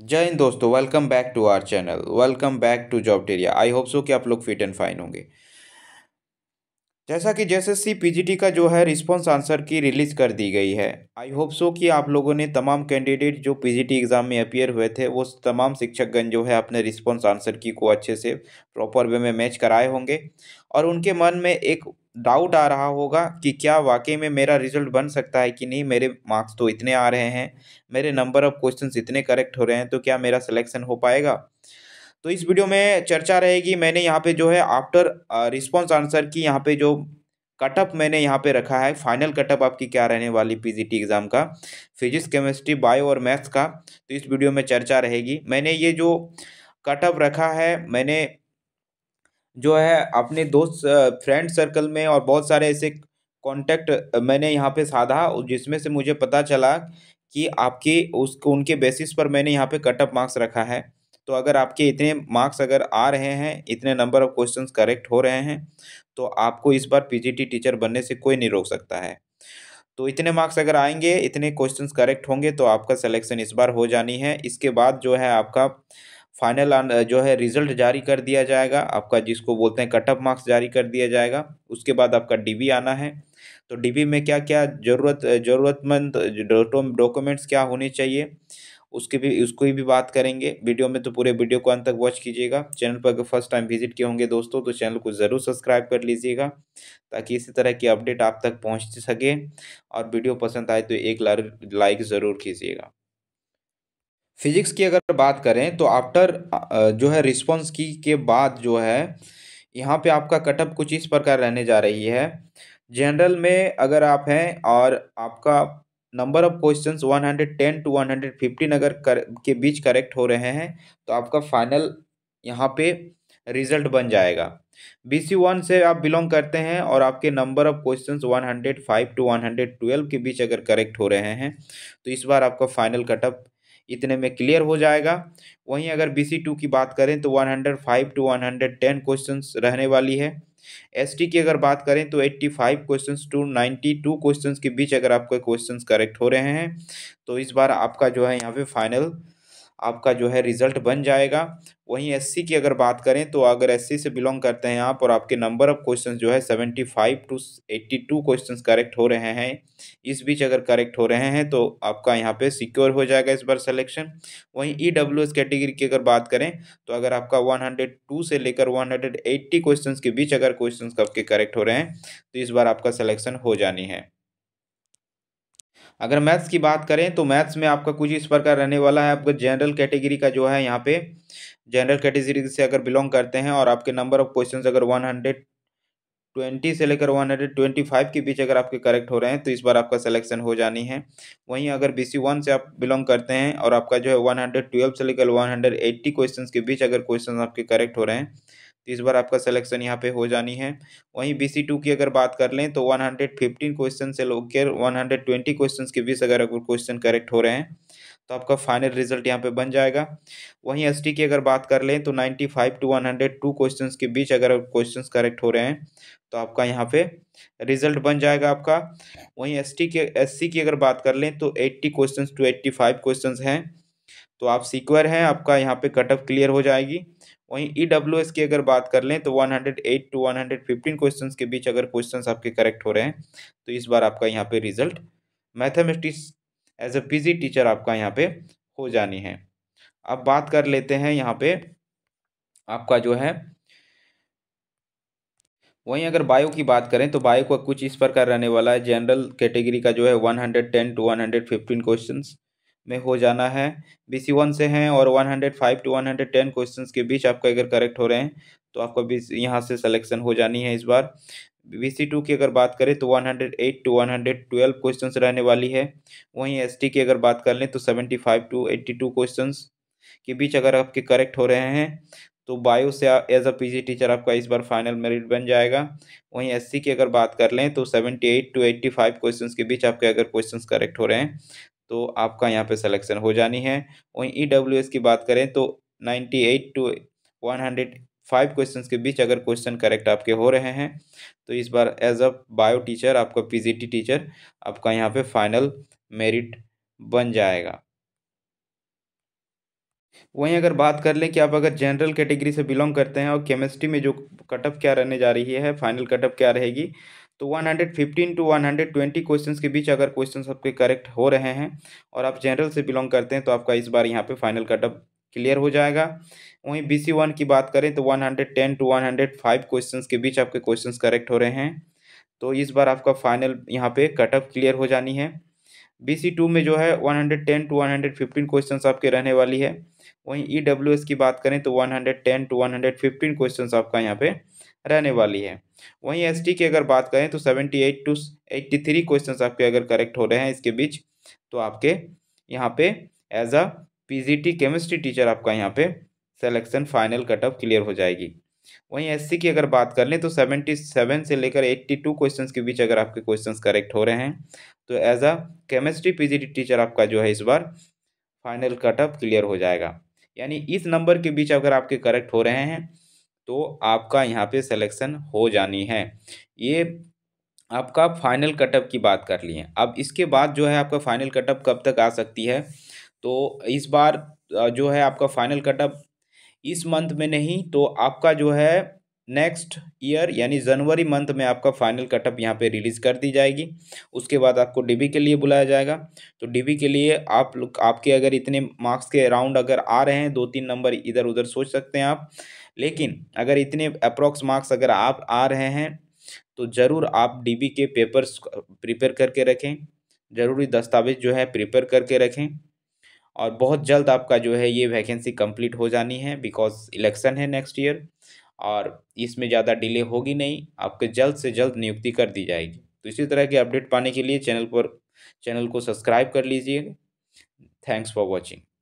जय हिंद दोस्तों welcome back to our channel welcome back to job टेरिया आई होप सो कि आप लोग फिट एंड फाइन होंगे जैसा कि जेएसएससी पीजीटी का जो है रिस्पांस आंसर की रिलीज़ कर दी गई है आई होप सो कि आप लोगों ने तमाम कैंडिडेट जो पीजीटी एग्ज़ाम में अपियर हुए थे वो तमाम शिक्षकगण जो है अपने रिस्पॉन्स आंसर की को अच्छे से प्रॉपर वे में मैच कराए होंगे और उनके मन में एक डाउट आ रहा होगा कि क्या वाकई में मेरा रिजल्ट बन सकता है कि नहीं मेरे मार्क्स तो इतने आ रहे हैं मेरे नंबर ऑफ क्वेश्चन इतने करेक्ट हो रहे हैं तो क्या मेरा सिलेक्शन हो पाएगा तो इस वीडियो में चर्चा रहेगी मैंने यहाँ पे जो है आफ्टर रिस्पॉन्स आंसर की यहाँ पे जो कटअप मैंने यहाँ पे रखा है फाइनल कटअप आपकी क्या रहने वाली पीजीटी एग्ज़ाम का फिजिक्स केमिस्ट्री बायो और मैथ्स का तो इस वीडियो में चर्चा रहेगी मैंने ये जो कटअप रखा है मैंने जो है अपने दोस्त फ्रेंड सर्कल में और बहुत सारे ऐसे कांटेक्ट मैंने यहाँ पे साधा जिसमें से मुझे पता चला कि आपके उस उनके बेसिस पर मैंने यहाँ पे कटअप मार्क्स रखा है तो अगर आपके इतने मार्क्स अगर आ रहे हैं इतने नंबर ऑफ क्वेश्चंस करेक्ट हो रहे हैं तो आपको इस बार पीजीटी टीचर बनने से कोई नहीं रोक सकता है तो इतने मार्क्स अगर आएंगे इतने क्वेश्चंस करेक्ट होंगे तो आपका सिलेक्शन इस बार हो जानी है इसके बाद जो है आपका फाइनल uh, जो है रिजल्ट जारी कर दिया जाएगा आपका जिसको बोलते हैं कट ऑफ मार्क्स जारी कर दिया जाएगा उसके बाद आपका डीबी आना है तो डीबी में क्या क्या ज़रूरत ज़रूरतमंद डॉक्यूमेंट्स क्या होने चाहिए उसके भी उसकी भी बात करेंगे वीडियो में तो पूरे वीडियो को अंत तक वॉच कीजिएगा चैनल पर अगर फर्स्ट टाइम विजिट किए होंगे दोस्तों तो चैनल को ज़रूर सब्सक्राइब कर लीजिएगा ताकि इसी तरह की अपडेट आप तक पहुंच सके और वीडियो पसंद आए तो एक लाइक ज़रूर कीजिएगा फिजिक्स की अगर बात करें तो आफ्टर जो है रिस्पॉन्स की के बाद जो है यहाँ पे आपका कटअप कुछ इस प्रकार रहने जा रही है जनरल में अगर आप हैं और आपका नंबर ऑफ क्वेश्चंस 110 टू 115 अगर कर, के बीच करेक्ट हो रहे हैं तो आपका फाइनल यहाँ पे रिजल्ट बन जाएगा बी सी वन से आप बिलोंग करते हैं और आपके नंबर ऑफ क्वेश्चंस 105 टू 112 के बीच अगर करेक्ट हो रहे हैं तो इस बार आपका फाइनल कटअप इतने में क्लियर हो जाएगा वहीं अगर बी सी टू की बात करें तो one hundred five to one hundred ten question रहने वाली है एस टी की अगर बात करें तो eighty five question to ninety two question के बीच अगर आपके क्वेश्चन करेक्ट हो रहे हैं तो इस बार आपका जो है यहाँ पे फाइनल आपका जो है रिज़ल्ट बन जाएगा वहीं एससी की अगर बात करें तो अगर एससी से बिलोंग करते हैं आप और आपके नंबर ऑफ क्वेश्चन जो है seventy five to eighty two question correct हो रहे हैं इस बीच अगर करेक्ट हो रहे हैं तो आपका यहाँ पे सिक्योर हो जाएगा इस बार सिलेक्शन वहीं ई डब्ल्यू एस कैटेगरी की अगर बात करें तो अगर आपका वन हंड्रेड टू से लेकर वन हंड्रेड एट्टी क्वेश्चन के बीच अगर क्वेश्चन आपके करेक्ट हो रहे हैं तो इस बार आपका सिलेक्शन हो जानी है अगर मैथ्स की बात करें तो मैथ्स में आपका कुछ इस प्रकार रहने वाला है आपका जनरल कैटेगरी का जो है यहाँ पे जनरल कैटेगरी से अगर बिलोंग करते हैं और आपके नंबर ऑफ क्वेश्चन अगर वन हंड्रेड ट्वेंटी से लेकर वन हंड्रेड ट्वेंटी फाइव के बीच अगर आपके करेक्ट हो रहे हैं तो इस बार आपका सिलेक्शन हो जानी है वहीं अगर बी सी वन से आप बिलोंग करते हैं और आपका जो है वन हंड्रेड ट्वेल्व से लेकर वन हंड्रेड एट्टी क्वेश्चन के बीच अगर क्वेश्चन आपके करेक्ट हो रहे हैं तो इस बार आपका सिलेक्शन यहाँ पे हो जानी है वहीं बी सी टू की अगर बात कर लें तो वन हंड्रेड फिफ्टीन क्वेश्चन से लेकर वन हंड्रेड ट्वेंटी क्वेश्चन के बीच अगर क्वेश्चन करेक्ट हो रहे हैं तो आपका फाइनल रिजल्ट यहाँ पे बन जाएगा वहीं एस की अगर बात कर लें तो ninety five to one hundred two question के बीच अगर क्वेश्चन करेक्ट हो रहे हैं तो आपका यहाँ पे रिजल्ट बन जाएगा आपका वहीं एस टी के एस की अगर बात कर लें तो eighty question to eighty five question हैं तो आप सिक्योर हैं आपका यहाँ पे कट ऑफ क्लियर हो जाएगी वहीं ई e की अगर बात कर लें तो 108 टू 115 क्वेश्चंस के बीच अगर क्वेश्चंस आपके करेक्ट हो रहे हैं तो इस बार आपका यहाँ पे result mathematics as a PG teacher आपका यहाँ पे हो जानी है अब बात कर लेते हैं यहाँ पे आपका जो है वहीं अगर बायो की बात करें तो बायो का कुछ इस प्रकार रहने वाला है जनरल कैटेगरी का जो है टेन टू फिफ्टीन क्वेश्चंस में हो जाना है बी सी वन से हैं और one hundred five to one hundred ten question के बीच आपका अगर करेक्ट हो रहे हैं तो आपको बी यहाँ से सलेक्शन हो जानी है इस बार बी सी टू की अगर बात करें तो one hundred eight to one hundred twelve question रहने वाली है वहीं एस टी की अगर बात कर लें तो seventy five to eighty two question के बीच अगर आपके करेक्ट हो रहे हैं तो बायो से as a P G teacher आपका इस बार फाइनल मेरिट बन जाएगा वहीं एससी की अगर बात कर लें तो seventy eight to eighty five question के बीच आपके अगर क्वेश्चन करेक्ट हो रहे हैं तो आपका यहाँ पे सिलेक्शन हो जानी है वहीं ई e की बात करें तो 98 टू 105 क्वेश्चन के बीच अगर क्वेश्चन करेक्ट आपके हो रहे हैं तो इस बार एज अ बायो टीचर आपका पीजीटी टीचर आपका यहाँ पे फाइनल मेरिट बन जाएगा वहीं अगर बात कर लें कि आप अगर जनरल कैटेगरी से बिलोंग करते हैं और केमिस्ट्री में जो कटअप क्या रहने जा रही है फाइनल कटअप क्या रहेगी तो 115 टू 120 क्वेश्चंस के बीच अगर क्वेश्चंस आपके करेक्ट हो रहे हैं और आप जनरल से बिलोंग करते हैं तो आपका इस बार यहाँ पे फाइनल कटअप क्लियर हो जाएगा वहीं बी सी वन की बात करें तो 110 टू 105 क्वेश्चंस के बीच आपके क्वेश्चंस करेक्ट हो रहे हैं तो इस बार आपका फाइनल यहाँ पे कटअप क्लियर हो जानी है बी सी टू में जो है one hundred ten to one hundred fifteen question आपके रहने वाली है वहीं ई डब्ल्यू एस की बात करें तो one hundred ten to one hundred fifteen question आपका यहाँ पे रहने वाली है वहीं एस की अगर बात करें तो seventy eight to eighty three question आपके अगर करेक्ट हो रहे हैं इसके बीच तो आपके यहाँ पे as a T chemistry teacher आपका यहाँ पे selection final cut off clear हो जाएगी वहीं सी की अगर बात कर लें तो सेवेंटी सेवन से लेकर एट्टी टू क्वेश्चन के बीच अगर आपके क्वेश्चन करेक्ट हो रहे हैं तो as a chemistry T teacher आपका जो है इस बार फाइनल कट ऑफ क्लियर हो जाएगा यानी इस नंबर के बीच अगर आपके करेक्ट हो रहे हैं तो आपका यहाँ पे सिलेक्शन हो जानी है ये आपका फाइनल कटअप की बात कर ली है अब इसके बाद जो है आपका फाइनल कटअप कब तक आ सकती है तो इस बार जो है आपका फाइनल कटअप इस मंथ में नहीं तो आपका जो है नेक्स्ट ईयर यानी जनवरी मंथ में आपका फाइनल कटअप यहाँ पे रिलीज़ कर दी जाएगी उसके बाद आपको डीबी के लिए बुलाया जाएगा तो डीबी के लिए आप लोग आपके अगर इतने मार्क्स के राउंड अगर आ रहे हैं दो तीन नंबर इधर उधर सोच सकते हैं आप लेकिन अगर इतने अप्रॉक्स मार्क्स अगर आप आ रहे हैं तो ज़रूर आप डी के पेपर्स प्रिपेयर करके रखें ज़रूरी दस्तावेज जो है प्रिपेयर करके रखें और बहुत जल्द आपका जो है ये वैकेंसी कंप्लीट हो जानी है बिकॉज इलेक्शन है नेक्स्ट ईयर और इसमें ज़्यादा डिले होगी नहीं आपके जल्द से जल्द नियुक्ति कर दी जाएगी तो इसी तरह के अपडेट पाने के लिए चैनल पर चैनल को सब्सक्राइब कर लीजिए थैंक्स फॉर वॉचिंग